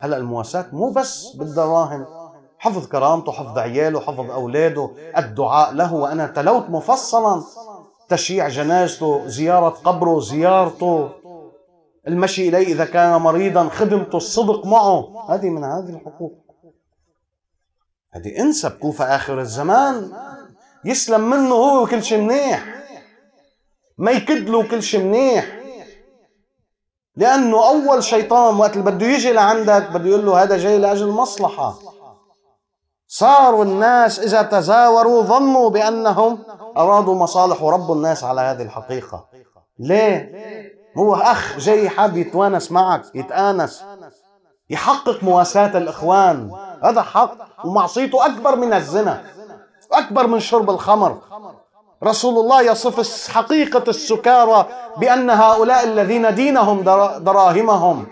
هلا المواساة مو بس بالدراهم حفظ كرامته حفظ عياله حفظ اولاده الدعاء له وانا تلوت مفصلا تشييع جنازته زيارة قبره زيارته المشي اليه اذا كان مريضا خدمته الصدق معه هذه من هذه الحقوق هذه انسى بكوفة اخر الزمان يسلم منه هو وكل شيء منيح ما يكد له كل شيء منيح لانه اول شيطان وقت اللي بده يجي لعندك بده يقول له هذا جاي لاجل مصلحه صاروا الناس اذا تزاوروا ظنوا بانهم ارادوا مصالح وربوا الناس على هذه الحقيقه ليه هو اخ جاي حاب يتوانس معك يتانس يحقق مواساه الاخوان هذا حق ومعصيته اكبر من الزنا أكبر من شرب الخمر رسول الله يصف حقيقة السكارى بأن هؤلاء الذين دينهم دراهمهم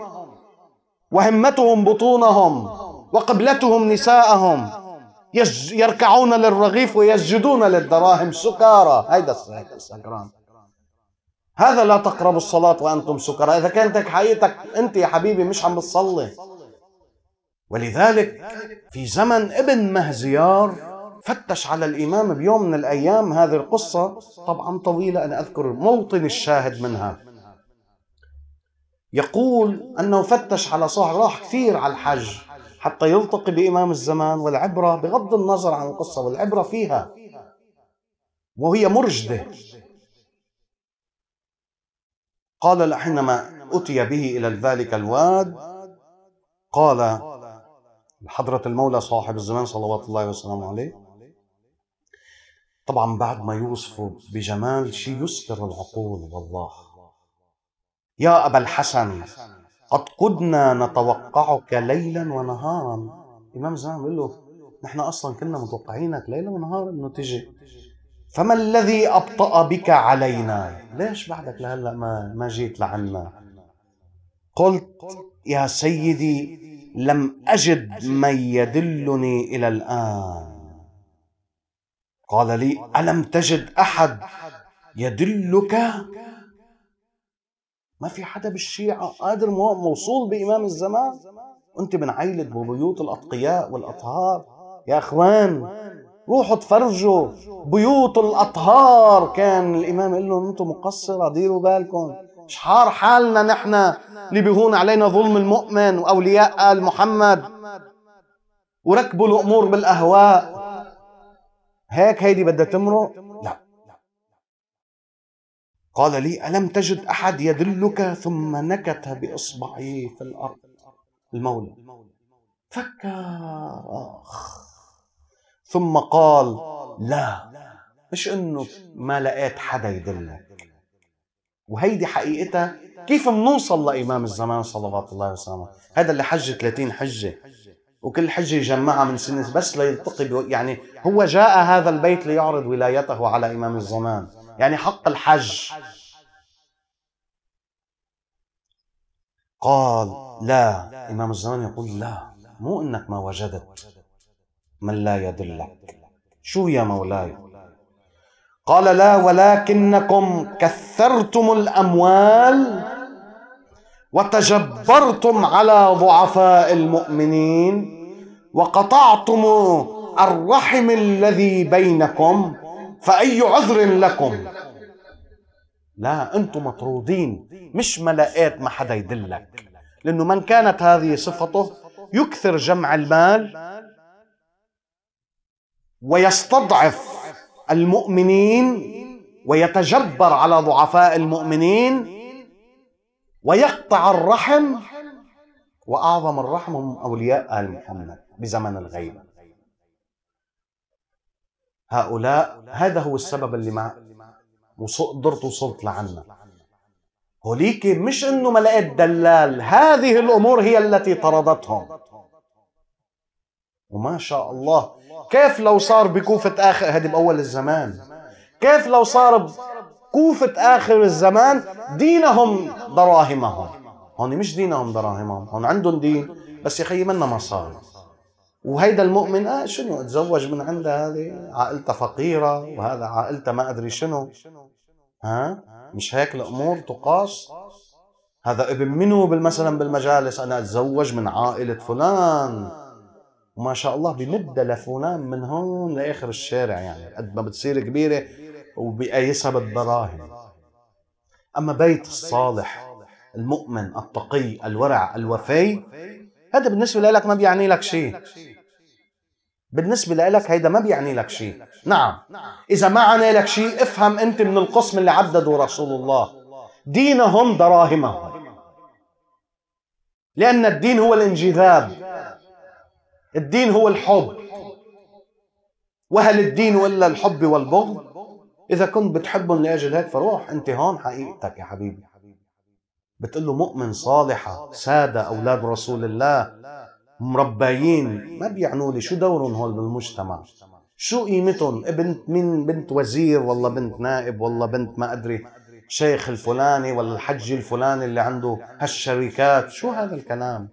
وهمتهم بطونهم وقبلتهم نساءهم يركعون للرغيف ويسجدون للدراهم سكارى هيدا السكران هذا لا تقربوا الصلاة وأنتم سكارى إذا كانت حقيقتك أنت يا حبيبي مش عم بتصلي ولذلك في زمن ابن مهزيار فتش على الإمام بيوم من الأيام هذه القصة طبعا طويلة أنا أذكر موطن الشاهد منها يقول أنه فتش على صاحب راح كثير على الحج حتى يلتقي بإمام الزمان والعبرة بغض النظر عن القصة والعبرة فيها وهي مرجدة قال حينما أتي به إلى ذلك الواد قال حضرة المولى صاحب الزمان صلوات الله وسلامه عليه طبعا بعد ما يوصفوا بجمال شيء يسكر العقول والله يا أبا الحسن قد قدنا نتوقعك ليلا ونهارا الإمام زمان بيقول له نحن أصلا كنا متوقعينك ليلا ونهارا إنه تجي فما الذي أبطأ بك علينا ليش بعدك لهلأ ما, ما جيت لعنا قلت يا سيدي لم أجد من يدلني إلى الآن قال لي ألم تجد أحد يدلك ما في حدا بالشيعة قادر موصول بإمام الزمان أنت من عيلة ببيوت الأتقياء والأطهار يا أخوان روحوا تفرجوا بيوت الأطهار كان الإمام يقول لهم أنتم مقصرة ديروا بالكم شحار حالنا نحن اللي بيهون علينا ظلم المؤمن وأولياء آل محمد وركبوا الأمور بالأهواء هيك هيدي بدها تمرق لا قال لي ألم تجد أحد يدلك ثم نكت بإصبعه في الأرض المولى فكر ثم قال لا مش انه ما لقيت حدا يدلك وهيدي حقيقتها كيف منوصل لامام الزمان صلوات الله وسلامه هذا اللي حج 30 حجه وكل حجة يجمعها من سنة بس ليلتقي يعني هو جاء هذا البيت ليعرض ولايته على إمام الزمان يعني حق الحج قال لا إمام الزمان يقول لا مو إنك ما وجدت من لا يدلك شو يا مولاي قال لا ولكنكم كثرتم الأموال وتجبرتم على ضعفاء المؤمنين وقطعتم الرحم الذي بينكم فأي عذر لكم لا أنتم مطرودين مش ملائات ما حدا يدلك لأنه من كانت هذه صفته يكثر جمع المال ويستضعف المؤمنين ويتجبر على ضعفاء المؤمنين ويقطع الرحم وأعظم الرحم هم أولياء آل محمد بزمن الغيبة هؤلاء هذا هو السبب اللي ما قدرت وصلت لعنا هوليك مش انه ما لقيت دلال هذه الامور هي التي طردتهم وما شاء الله كيف لو صار بكوفة آخر هذه بأول الزمان كيف لو صار كوفة آخر الزمان دينهم دراهمهم هون مش دينهم دراهمهم هون عندهم دين بس يا خيي منا مصاري وهيدا المؤمن اه شنو اتزوج من عندها هذه عائلتها فقيرة وهذا عائلتها ما أدري شنو ها مش هيك الأمور تقاس هذا ابن منو مثلا بالمجالس أنا أتزوج من عائلة فلان وما شاء الله بمدة لفلان من هون لآخر الشارع يعني قد ما بتصير كبيرة وبأيسر بالدراهم أما بيت الصالح المؤمن التقي الورع الوفي هذا بالنسبة لك ما بيعني لك شيء بالنسبة لك هيدا ما بيعني لك شيء نعم إذا ما عني لك شيء افهم أنت من القسم اللي عدده رسول الله دينهم دراهمهم لأن الدين هو الانجذاب الدين هو الحب وهل الدين إلا الحب والبغض إذا كنت بتحبهم لأجل هيك فروح أنت هون حقيقتك يا حبيبي بتقول له مؤمن صالحة سادة أولاد رسول الله مربيين ما بيعنوا لي شو دورهم هول بالمجتمع شو قيمتهم بنت مين بنت وزير والله بنت نائب والله بنت ما أدري شيخ الفلاني ولا الحج الفلاني اللي عنده هالشركات شو هذا الكلام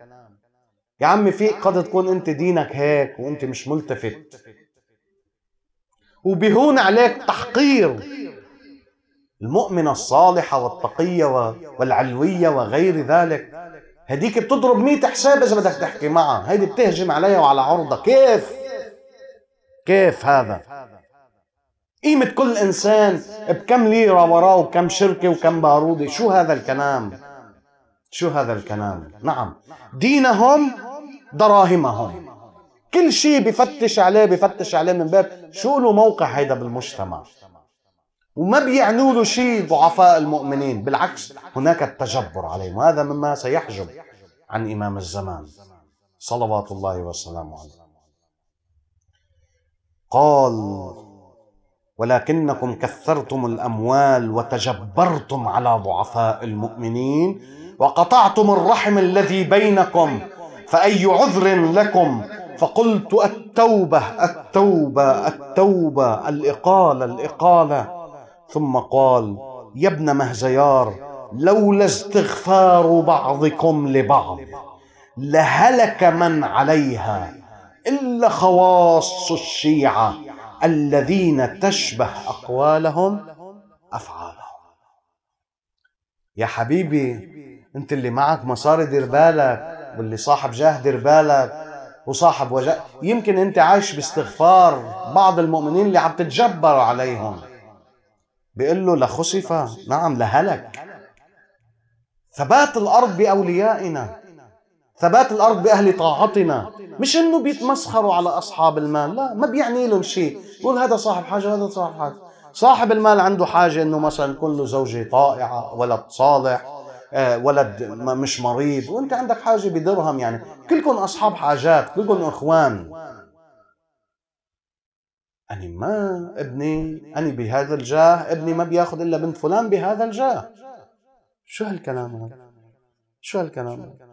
يا عمي في قد تكون انت دينك هيك وانت مش ملتفت وبيهون عليك تحقير المؤمنة الصالحة والتقية والعلوية وغير ذلك هديك بتضرب مية حساب إذا بدك تحكي معها هيدي بتهجم عليها وعلى عرضها كيف كيف هذا قيمة كل إنسان بكم ليرة وراه وكم شركة وكم بارودة شو هذا الكلام شو هذا الكلام نعم دينهم دراهمهم كل شيء بفتش عليه بفتش عليه من باب شو له موقع هيدا بالمجتمع وما بيعنوا له شيء ضعفاء المؤمنين بالعكس هناك التجبر عليهم وهذا مما سيحجب عن إمام الزمان صلوات الله وسلامه عليه قال ولكنكم كثرتم الأموال وتجبرتم على ضعفاء المؤمنين وقطعتم الرحم الذي بينكم فأي عذر لكم فقلت التوبة التوبة التوبة الإقالة الإقالة ثم قال يا ابن مهزيار لولا استغفار بعضكم لبعض لهلك من عليها إلا خواص الشيعة الذين تشبه أقوالهم أفعالهم يا حبيبي أنت اللي معك مصاري دير بالك واللي صاحب جاه دير بالك وصاحب وجاء يمكن انت عايش باستغفار بعض المؤمنين اللي عم تتجبروا عليهم بيقول له لخسف نعم لهلك ثبات الارض باوليائنا ثبات الارض باهل طاعتنا مش انه بيتمسخروا على اصحاب المال لا ما بيعني لهم شيء يقول هذا صاحب حاجه هذا صاحب حاجه صاحب المال عنده حاجه انه مثلا يكون له زوجه طائعه ولد صالح آه، ولد مش مريض وانت عندك حاجه بدرهم يعني كلكم اصحاب حاجات كلكم اخوان أنا ما ابني أنا بهذا الجاه ابني ما بياخذ إلا بنت فلان بهذا الجاه شو هالكلام هذا شو هالكلام هذا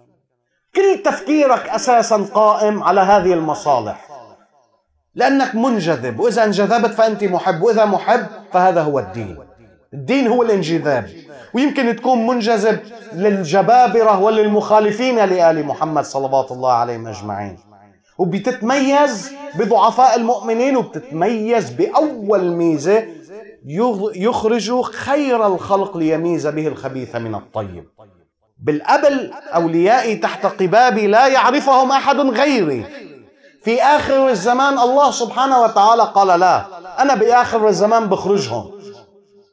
كل تفكيرك أساسا قائم على هذه المصالح لأنك منجذب وإذا انجذبت فأنت محب وإذا محب فهذا هو الدين الدين هو الانجذاب ويمكن تكون منجذب للجبابرة وللمخالفين لآل محمد صلوات الله عليهم أجمعين وبتتميز بضعفاء المؤمنين وبتتميز بأول ميزة يخرج خير الخلق ليميز به الخبيث من الطيب بالأبل أوليائي تحت قبابي لا يعرفهم أحد غيري في آخر الزمان الله سبحانه وتعالى قال لا أنا بآخر الزمان بخرجهم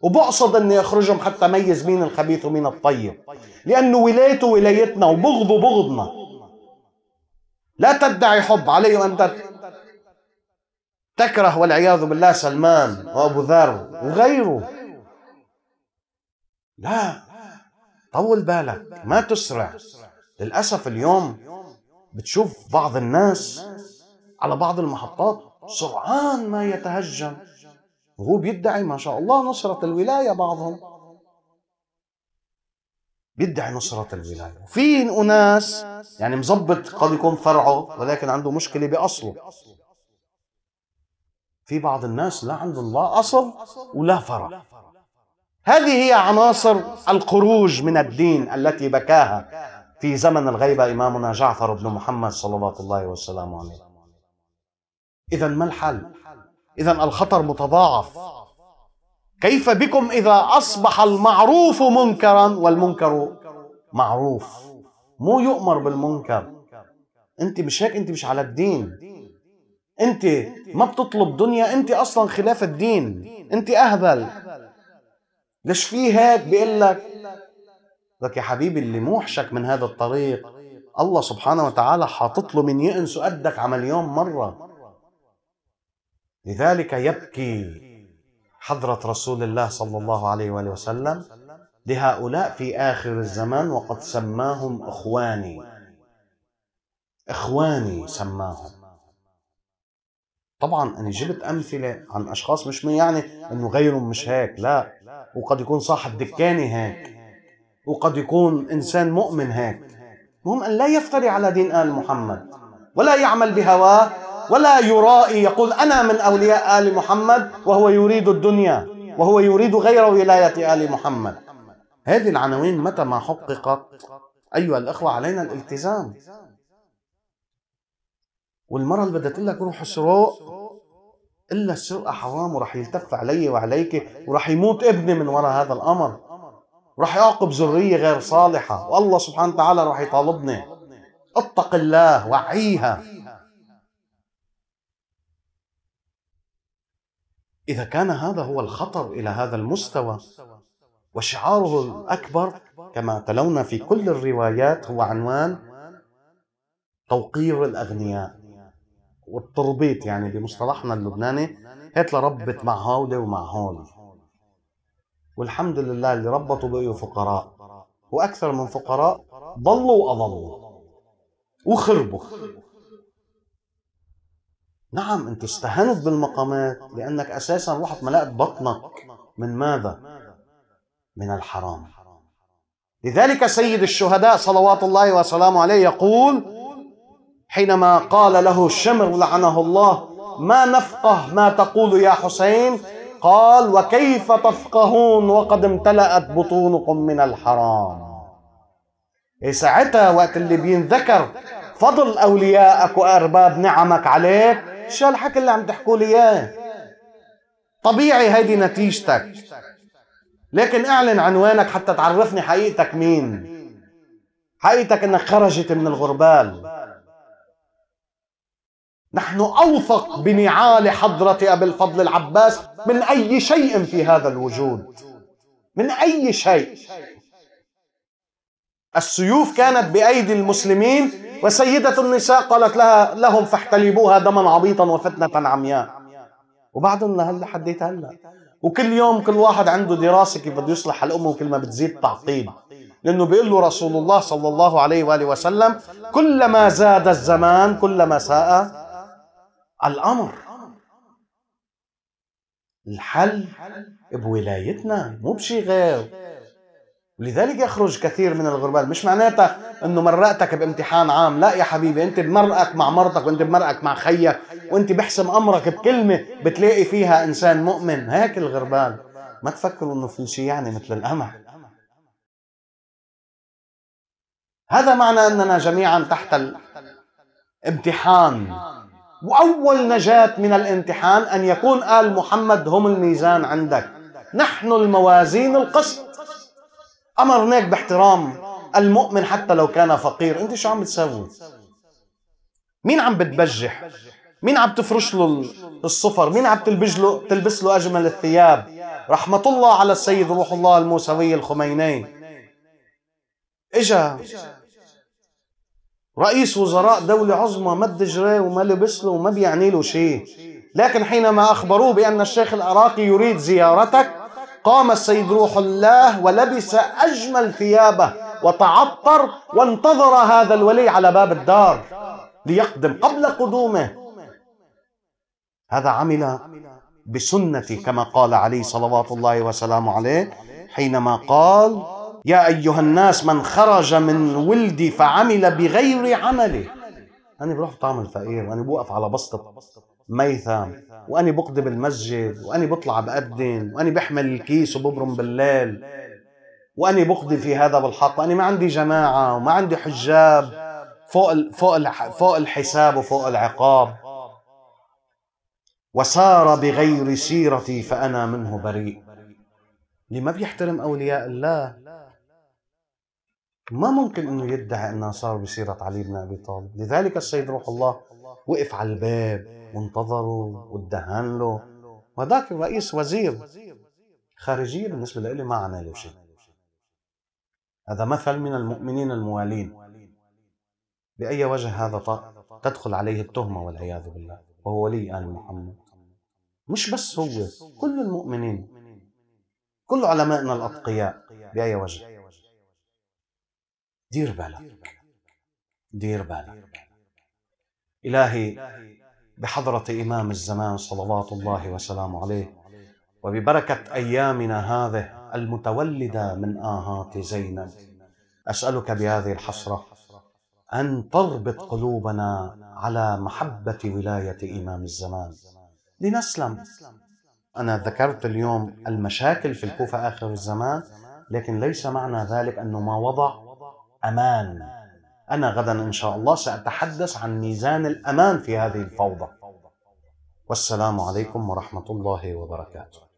وبقصد أن يخرجهم حتى ميز مين الخبيث ومين الطيب لأنه ولايته ولايتنا وبغضه بغضنا لا تدعي حب عليه أن تكره والعياذ بالله سلمان وأبو ذر وغيره لا طول بالك ما تسرع للأسف اليوم بتشوف بعض الناس على بعض المحطات سرعان ما يتهجم هو بيدعي ما شاء الله نصرة الولاية بعضهم بيدعي نصرة الولاية وفي أناس يعني مظبط قد يكون فرعه ولكن عنده مشكلة بأصله في بعض الناس لا عند الله أصل ولا فرع هذه هي عناصر الخروج من الدين التي بكاها في زمن الغيبة إمامنا جعفر بن محمد صلوات الله وسلامه عليه إذا ما الحل؟ إذا الخطر متضاعف كيف بكم إذا أصبح المعروف منكرا والمنكر معروف مو يؤمر بالمنكر أنت مش هيك أنت مش على الدين أنت ما بتطلب دنيا أنت أصلا خلاف الدين أنت أهبل ليش في هيك بيقول لك لك يا حبيبي اللي موحشك من هذا الطريق الله سبحانه وتعالى حاطط له من يئن قدك على مليون مره لذلك يبكي حضرة رسول الله صلى الله عليه وآله وسلم لهؤلاء في آخر الزمان وقد سماهم إخواني إخواني سماهم طبعا أنا جبت أمثلة عن أشخاص مش يعني أنه غيرهم مش هيك لا وقد يكون صاحب دكاني هيك وقد يكون إنسان مؤمن هيك المهم أن لا يفتري على دين آل محمد ولا يعمل بهواه ولا يرائي يقول أنا من أولياء آل محمد وهو يريد الدنيا وهو يريد غير ولاية آل محمد هذه العناوين متى ما حققت أيها الأخوة علينا الالتزام والمرة اللي بدها تقول لك روح اسرق إلا السرقة حرام وراح يلتف علي وعليك وراح يموت ابني من وراء هذا الأمر وراح يعاقب ذرية غير صالحة والله سبحانه وتعالى راح يطالبني اتق الله وعيها إذا كان هذا هو الخطر إلى هذا المستوى وشعاره الأكبر كما تلونا في كل الروايات هو عنوان توقير الأغنياء والتربيط يعني بمصطلحنا اللبناني هات ربت مع هولي ومع هول والحمد لله اللي ربطوا بقيوا فقراء وأكثر من فقراء ضلوا وأضلوا وخربوا نعم انت استهنت بالمقامات لانك اساسا رحت ملأت بطنك من ماذا؟ من الحرام لذلك سيد الشهداء صلوات الله وسلامه عليه يقول حينما قال له الشمر لعنه الله ما نفقه ما تقول يا حسين قال وكيف تفقهون وقد امتلأت بطونكم من الحرام إيه ساعتها وقت اللي بينذكر فضل أوليائك وأرباب نعمك عليك شو الحكي اللي عم تحكوا لي اياه طبيعي هيدي نتيجتك لكن اعلن عنوانك حتى تعرفني حقيقتك مين حقيقتك انك خرجت من الغربال نحن اوثق بنعال حضره ابي الفضل العباس من اي شيء في هذا الوجود من اي شيء السيوف كانت بايدي المسلمين وسيدة النساء قالت لها لهم فاحتلبوها دما عبيطا وفتنة عمياء وبعدهم لهلا حديت هلا وكل يوم كل واحد عنده دراسة كيف بده يصلح الأمة كل ما بتزيد تعقيد لأنه بيقول له رسول الله صلى الله عليه وآله وسلم كلما زاد الزمان كلما ساء الأمر الحل بولايتنا مو بشي غير ولذلك يخرج كثير من الغربال مش معناتها انه مرقتك بامتحان عام لا يا حبيبي انت بمرقك مع مرتك وانت بمرقك مع خيك وانت بحسم امرك بكلمه بتلاقي فيها انسان مؤمن هيك الغربال ما تفكروا انه في شيء يعني مثل القمع هذا معنى اننا جميعا تحت الامتحان واول نجاه من الامتحان ان يكون ال محمد هم الميزان عندك نحن الموازين القسط امرناك باحترام المؤمن حتى لو كان فقير انت شو عم تسوي مين عم بتبجح مين عم تفرش له الصفر مين عم تلبج له تلبس له اجمل الثياب رحمه الله على السيد روح الله الموسوي الخميني اجا رئيس وزراء دولة عظمى مد جريه وما لبس له وما بيعني له شيء لكن حينما أخبروه بأن الشيخ العراقي يريد زيارتك قام السيد روح الله ولبس أجمل ثيابه وتعطر وانتظر هذا الولي على باب الدار ليقدم قبل قدومه هذا عمل بسنتي كما قال عليه صلوات الله وسلامه عليه حينما قال يا أيها الناس من خرج من ولدي فعمل بغير عمله أنا بروح طعم الفقير وأنا بوقف على بسطة ميثم واني بقضي بالمسجد واني بطلع بقدم واني بحمل الكيس وببرم بالليل واني بقضي في هذا بالحق واني ما عندي جماعه وما عندي حجاب فوق فوق فوق الحساب وفوق العقاب وسار بغير سيرتي فانا منه بريء اللي ما بيحترم اولياء الله ما ممكن انه يدعي انه صار بسيره علي بن ابي طالب لذلك السيد روح الله وقف على الباب وانتظروا وادهن له وذاك الرئيس وزير خارجية بالنسبة لإلي ما له شيء هذا مثل من المؤمنين الموالين بأي وجه هذا تدخل عليه التهمة والعياذ بالله وهو ولي آل محمد مش بس هو كل المؤمنين كل علمائنا الأتقياء بأي وجه دير بالك دير بالك إلهي بحضرة إمام الزمان صلوات الله وسلامه عليه وببركة أيامنا هذه المتولدة من آهات زينب أسألك بهذه الحسرة أن تربط قلوبنا على محبة ولاية إمام الزمان لنسلم أنا ذكرت اليوم المشاكل في الكوفة آخر الزمان لكن ليس معنى ذلك أنه ما وضع أمان أنا غدا إن شاء الله سأتحدث عن ميزان الأمان في هذه الفوضى والسلام عليكم ورحمة الله وبركاته